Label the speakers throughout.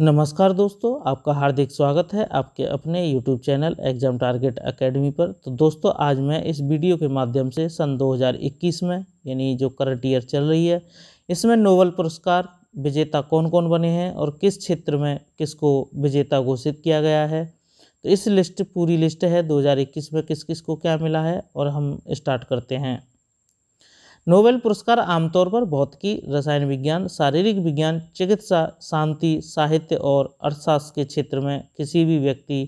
Speaker 1: नमस्कार दोस्तों आपका हार्दिक स्वागत है आपके अपने YouTube channel exam target academy पर तो दोस्तों आज मैं इस वीडियो के माध्यम से सन 2021 में यानी जो करंट ईयर चल रही है इसमें नोबल पुरस्कार विजेता कौन कौन बने हैं और किस क्षेत्र में किसको विजेता घोषित किया गया है तो इस लिस्ट पूरी लिस्ट है दो में किस किस को क्या मिला है और हम स्टार्ट करते हैं नोबेल पुरस्कार आमतौर पर भौतिकी रसायन विज्ञान शारीरिक विज्ञान चिकित्सा शांति साहित्य और अर्थशास्त्र के क्षेत्र में किसी भी व्यक्ति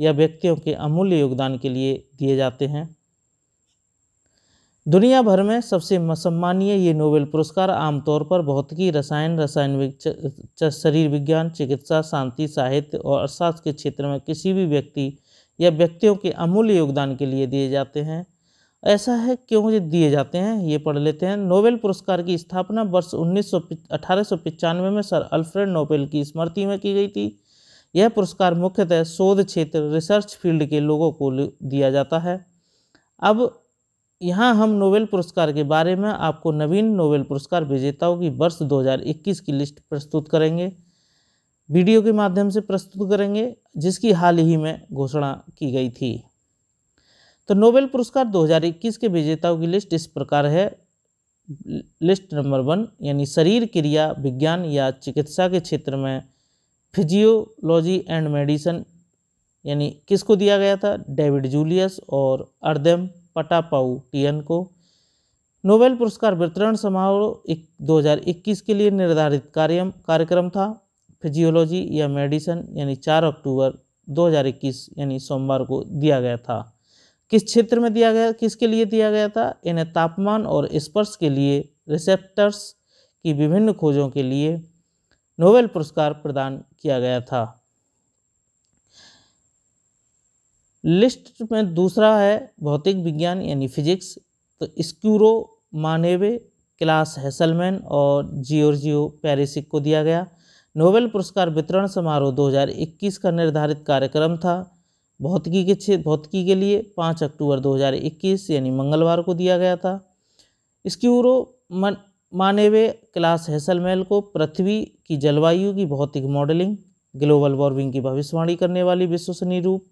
Speaker 1: या व्यक्तियों के अमूल्य योगदान के लिए दिए जाते हैं दुनिया भर में सबसे सम्मानीय ये नोबेल पुरस्कार आमतौर पर भौतिकी रसायन रसायन शरीर विज्ञान चिकित्सा शांति साहित्य और अर्थशास्त्र के क्षेत्र में किसी भी व्यक्ति या व्यक्तियों के अमूल्य योगदान के लिए दिए जाते हैं ऐसा है क्यों मुझे दिए जाते हैं ये पढ़ लेते हैं नोबेल पुरस्कार की स्थापना वर्ष उन्नीस सौ में सर अल्फ्रेड नोबेल की स्मृति में की गई थी यह पुरस्कार मुख्यतः शोध क्षेत्र रिसर्च फील्ड के लोगों को दिया जाता है अब यहाँ हम नोबेल पुरस्कार के बारे में आपको नवीन नोबेल पुरस्कार विजेताओं की वर्ष 2021 की लिस्ट प्रस्तुत करेंगे वीडियो के माध्यम से प्रस्तुत करेंगे जिसकी हाल ही में घोषणा की गई थी तो नोबेल पुरस्कार 2021 के विजेताओं की लिस्ट इस प्रकार है लिस्ट नंबर वन यानी शरीर क्रिया विज्ञान या चिकित्सा के क्षेत्र में फिजियोलॉजी एंड मेडिसन यानी किसको दिया गया था डेविड जूलियस और अर्दम पटापाऊ टीएन को नोबेल पुरस्कार वितरण समारोह एक दो के लिए निर्धारित कार्यम कार्यक्रम था फिजियोलॉजी या मेडिसन यानी 4 अक्टूबर 2021 यानी सोमवार को दिया गया था किस क्षेत्र में दिया गया किसके लिए दिया गया था इन्हें तापमान और स्पर्श के लिए रिसेप्टर्स की विभिन्न खोजों के लिए नोबेल पुरस्कार प्रदान किया गया था लिस्ट में दूसरा है भौतिक विज्ञान यानी फिजिक्स तो स्क्यूरो मानेवे क्लास हैसलमैन और जियोर्जियो पेरिसिक को दिया गया नोबेल पुरस्कार वितरण समारोह 2021 का निर्धारित कार्यक्रम था भौतिकी के क्षेत्र भौतिकी के लिए पाँच अक्टूबर 2021 यानी मंगलवार को दिया गया था इसकी ओर मन मानेवे क्लास हैसलमेल को पृथ्वी की जलवायु की भौतिक मॉडलिंग ग्लोबल वार्मिंग की भविष्यवाणी करने वाली विश्वसनीय रूप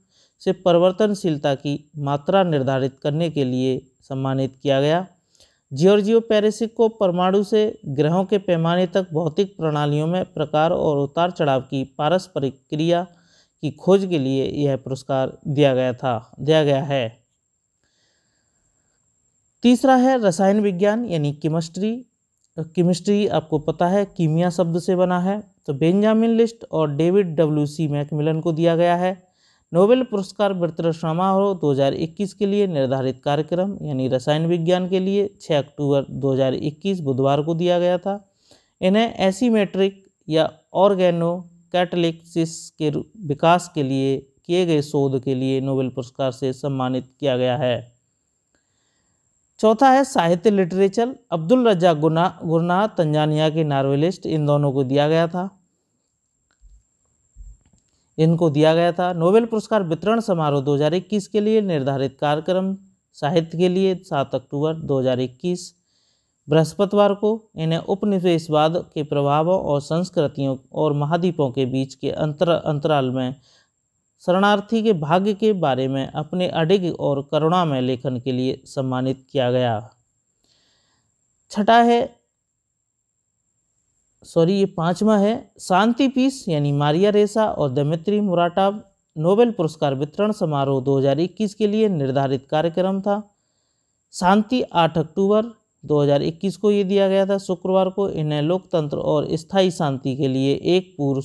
Speaker 1: से परिवर्तनशीलता की मात्रा निर्धारित करने के लिए सम्मानित किया गया जियोर्जियो पेरिसिक को परमाणु से ग्रहों के पैमाने तक भौतिक प्रणालियों में प्रकार और उतार चढ़ाव की पारस्परिक क्रिया की खोज के लिए यह पुरस्कार दिया गया था दिया गया है तीसरा है रसायन विज्ञान यानी केमिस्ट्री तो केमिस्ट्री आपको पता है कीमिया शब्द से बना है तो बेंजामिन लिस्ट और डेविड डब्ल्यू सी मैकमिलन को दिया गया है नोबेल पुरस्कार बृत्र समारोह 2021 के लिए निर्धारित कार्यक्रम यानी रसायन विज्ञान के लिए 6 अक्टूबर 2021 बुधवार को दिया गया था इन्हें एसीमेट्रिक या ऑर्गेनो कैटलिसिस के विकास के लिए किए गए शोध के लिए नोबेल पुरस्कार से सम्मानित किया गया है चौथा है साहित्य लिटरेचर अब्दुल रजा गुना गुरना तंजानिया के नार्वेलिस्ट इन दोनों को दिया गया था इनको दिया गया था नोबेल पुरस्कार वितरण समारोह 2021 के लिए निर्धारित कार्यक्रम साहित्य के लिए सात अक्टूबर 2021 बृहस्पतिवार को इन्हें उपनिवेशवाद के प्रभावों और संस्कृतियों और महाद्वीपों के बीच के अंतर अंतराल में शरणार्थी के भाग्य के बारे में अपने अडिग और करुणामय लेखन के लिए सम्मानित किया गया छठा है सॉरी ये पांचवा है शांति पीस यानी मारिया रेसा और दमित्री मुराटा नोबेल पुरस्कार वितरण समारोह 2021 के लिए निर्धारित कार्यक्रम था शांति 8 अक्टूबर 2021 को ये दिया गया था शुक्रवार को इन्हें लोकतंत्र और स्थायी शांति के लिए एक पूर्व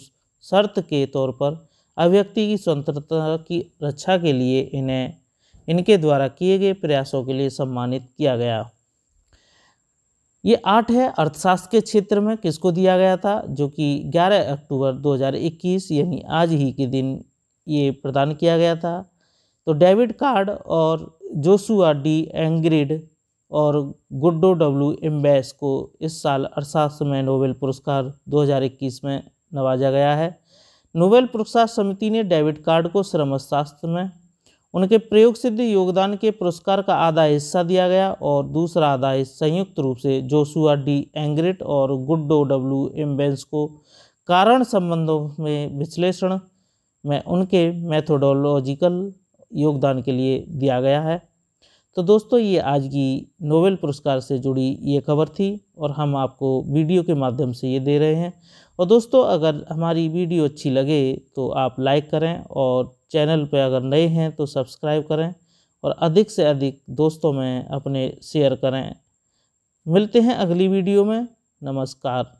Speaker 1: शर्त के तौर पर अभिव्यक्ति की स्वतंत्रता की रक्षा के लिए इन्हें इनके द्वारा किए गए प्रयासों के लिए सम्मानित किया गया ये आठ है अर्थशास्त्र के क्षेत्र में किसको दिया गया था जो कि 11 अक्टूबर 2021 यानी आज ही के दिन ये प्रदान किया गया था तो डेविड कार्ड और जोसुआ डी एंग्रिड और गुड्डो डब्ल्यू एम्बेस को इस साल अर्थशास्त्र में नोबेल पुरस्कार 2021 में नवाजा गया है नोबेल पुरस्कार समिति ने डेविड कार्ड को श्रमशास्त्र में उनके प्रयोग सिद्ध योगदान के पुरस्कार का आधा हिस्सा दिया गया और दूसरा आधा हिस्सा संयुक्त रूप से जोसुआ डी एंग्रेट और गुड्डो डब्ल्यू एम्बेंस को कारण संबंधों में विश्लेषण में उनके मैथोडोलॉजिकल योगदान के लिए दिया गया है तो दोस्तों ये आज की नोबेल पुरस्कार से जुड़ी ये खबर थी और हम आपको वीडियो के माध्यम से ये दे रहे हैं और दोस्तों अगर हमारी वीडियो अच्छी लगे तो आप लाइक करें और चैनल पर अगर नए हैं तो सब्सक्राइब करें और अधिक से अधिक दोस्तों में अपने शेयर करें मिलते हैं अगली वीडियो में नमस्कार